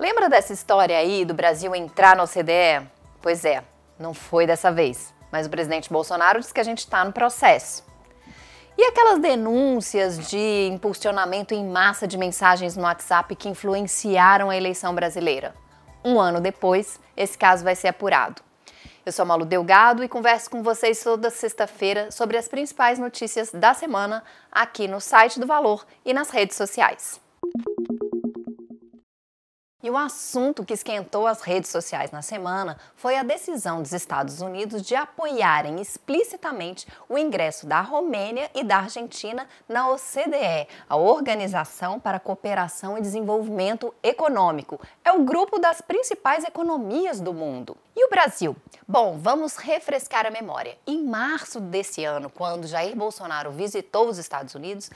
Lembra dessa história aí do Brasil entrar na OCDE? Pois é, não foi dessa vez. Mas o presidente Bolsonaro diz que a gente está no processo. E aquelas denúncias de impulsionamento em massa de mensagens no WhatsApp que influenciaram a eleição brasileira? Um ano depois, esse caso vai ser apurado. Eu sou Malu Delgado e converso com vocês toda sexta-feira sobre as principais notícias da semana aqui no site do Valor e nas redes sociais. E o assunto que esquentou as redes sociais na semana foi a decisão dos Estados Unidos de apoiarem explicitamente o ingresso da Romênia e da Argentina na OCDE, a Organização para Cooperação e Desenvolvimento Econômico. É o grupo das principais economias do mundo. E o Brasil? Bom, vamos refrescar a memória. Em março desse ano, quando Jair Bolsonaro visitou os Estados Unidos,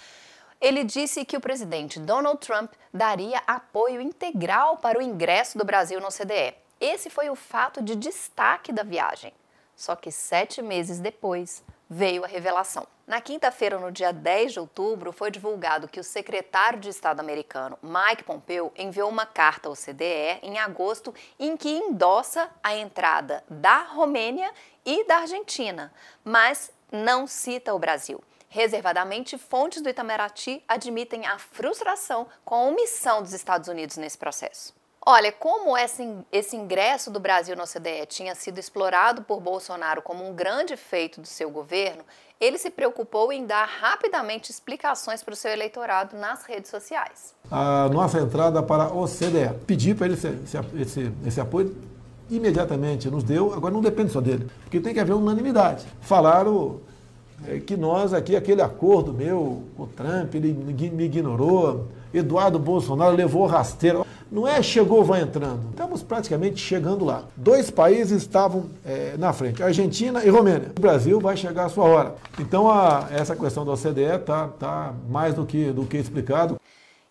ele disse que o presidente Donald Trump daria apoio integral para o ingresso do Brasil no CDE. Esse foi o fato de destaque da viagem. Só que sete meses depois veio a revelação. Na quinta-feira, no dia 10 de outubro, foi divulgado que o secretário de Estado americano, Mike Pompeo, enviou uma carta ao CDE em agosto em que endossa a entrada da Romênia e da Argentina, mas não cita o Brasil. Reservadamente, fontes do Itamaraty admitem a frustração com a omissão dos Estados Unidos nesse processo. Olha, como esse ingresso do Brasil na OCDE tinha sido explorado por Bolsonaro como um grande feito do seu governo, ele se preocupou em dar rapidamente explicações para o seu eleitorado nas redes sociais. A nossa entrada para a OCDE, pedir para ele esse, esse, esse apoio imediatamente nos deu, agora não depende só dele, porque tem que haver unanimidade. Falaram é que nós aqui, aquele acordo meu com o Trump, ele me ignorou, Eduardo Bolsonaro levou rasteiro. Não é chegou, vai entrando. Estamos praticamente chegando lá. Dois países estavam é, na frente, Argentina e Romênia. O Brasil vai chegar à sua hora. Então, a, essa questão da OCDE está tá mais do que, do que explicado.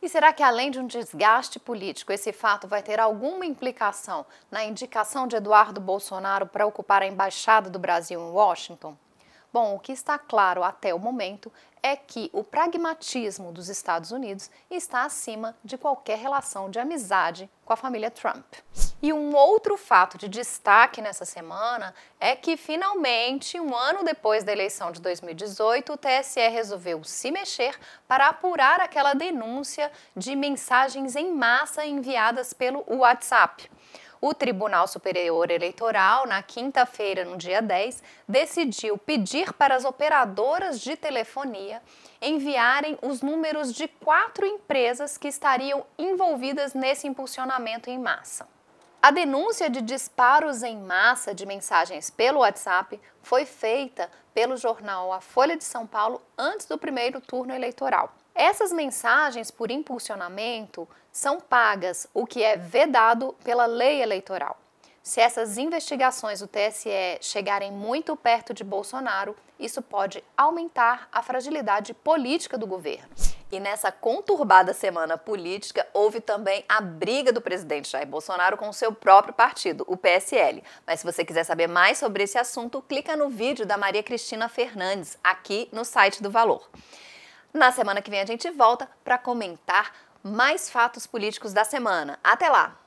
E será que, além de um desgaste político, esse fato vai ter alguma implicação na indicação de Eduardo Bolsonaro para ocupar a embaixada do Brasil em Washington? Bom, o que está claro até o momento é que o pragmatismo dos Estados Unidos está acima de qualquer relação de amizade com a família Trump. E um outro fato de destaque nessa semana é que, finalmente, um ano depois da eleição de 2018, o TSE resolveu se mexer para apurar aquela denúncia de mensagens em massa enviadas pelo WhatsApp. O Tribunal Superior Eleitoral, na quinta-feira, no dia 10, decidiu pedir para as operadoras de telefonia enviarem os números de quatro empresas que estariam envolvidas nesse impulsionamento em massa. A denúncia de disparos em massa de mensagens pelo WhatsApp foi feita pelo jornal A Folha de São Paulo antes do primeiro turno eleitoral. Essas mensagens por impulsionamento são pagas, o que é vedado pela lei eleitoral. Se essas investigações do TSE chegarem muito perto de Bolsonaro, isso pode aumentar a fragilidade política do governo. E nessa conturbada semana política, houve também a briga do presidente Jair Bolsonaro com o seu próprio partido, o PSL. Mas se você quiser saber mais sobre esse assunto, clica no vídeo da Maria Cristina Fernandes, aqui no site do Valor. Na semana que vem a gente volta para comentar mais fatos políticos da semana. Até lá!